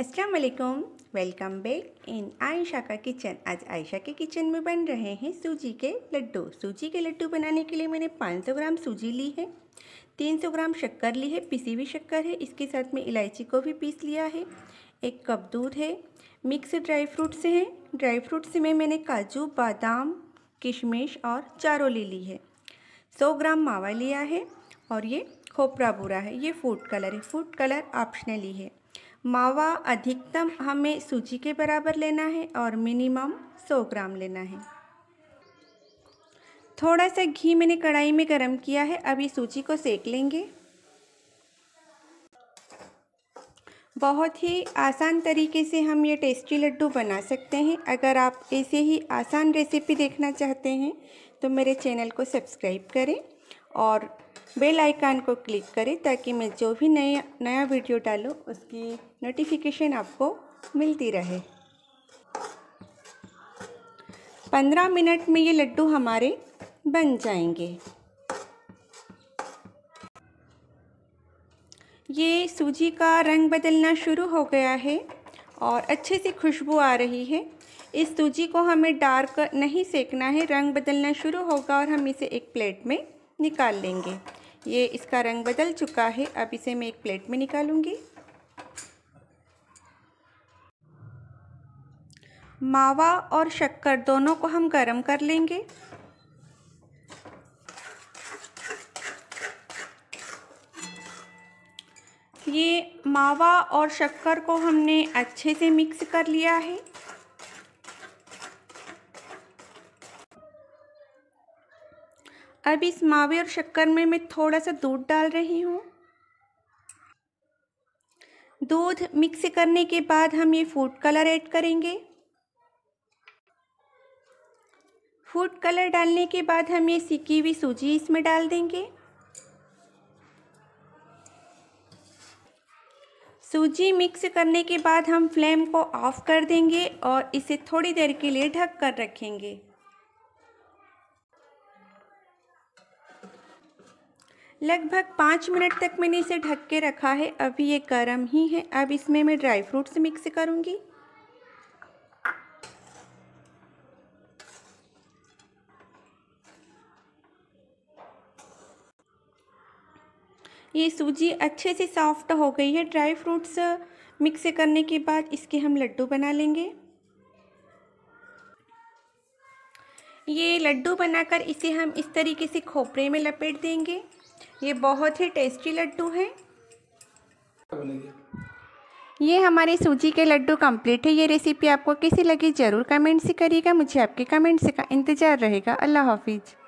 असलकुम welcome back in Ayesha का kitchen आज आयशा के किचन में बन रहे हैं सूजी के लड्डू सूजी के लड्डू बनाने के लिए मैंने 500 ग्राम सूजी ली है 300 ग्राम शक्कर ली है पिसी हुई शक्कर है इसके साथ में इलायची को भी पीस लिया है एक कप दूध है मिक्स ड्राई फ्रूट्स हैं ड्राई फ्रूट्स में मैंने काजू बादाम किशमिश और चारों ले ली है सौ ग्राम मावा लिया है और ये खोपरा बुरा है ये फूड कलर है फूड कलर ऑप्शनली है मावा अधिकतम हमें सूजी के बराबर लेना है और मिनिमम 100 ग्राम लेना है थोड़ा सा घी मैंने कढ़ाई में गर्म किया है अभी सूची सूजी को सेक लेंगे बहुत ही आसान तरीके से हम ये टेस्टी लड्डू बना सकते हैं अगर आप ऐसे ही आसान रेसिपी देखना चाहते हैं तो मेरे चैनल को सब्सक्राइब करें और बेल आइकान को क्लिक करें ताकि मैं जो भी नया नया वीडियो डालूँ उसकी नोटिफिकेशन आपको मिलती रहे पंद्रह मिनट में ये लड्डू हमारे बन जाएंगे ये सूजी का रंग बदलना शुरू हो गया है और अच्छे से खुशबू आ रही है इस सूजी को हमें डार्क नहीं सेकना है रंग बदलना शुरू होगा और हम इसे एक प्लेट में निकाल लेंगे ये इसका रंग बदल चुका है अब इसे मैं एक प्लेट में निकालूंगी मावा और शक्कर दोनों को हम गरम कर लेंगे ये मावा और शक्कर को हमने अच्छे से मिक्स कर लिया है अब इस मावे और शक्कर में मैं थोड़ा सा दूध डाल रही हूँ दूध मिक्स करने के बाद हम ये फूड कलर ऐड करेंगे फूड कलर डालने के बाद हम ये सिकी हुई सूजी इसमें डाल देंगे सूजी मिक्स करने के बाद हम फ्लेम को ऑफ कर देंगे और इसे थोड़ी देर के लिए ढक कर रखेंगे लगभग पाँच मिनट तक मैंने इसे ढक के रखा है अभी ये गर्म ही है अब इसमें मैं ड्राई फ्रूट्स मिक्स करूँगी ये सूजी अच्छे से सॉफ्ट हो गई है ड्राई फ्रूट्स मिक्स करने के बाद इसके हम लड्डू बना लेंगे ये लड्डू बनाकर इसे हम इस तरीके से खोपरे में लपेट देंगे ये बहुत ही टेस्टी लड्डू हैं ये हमारे सूजी के लड्डू कंप्लीट है ये रेसिपी आपको कैसी लगी ज़रूर कमेंट से करिएगा मुझे आपके कमेंट्स का इंतज़ार रहेगा अल्लाह हाफिज़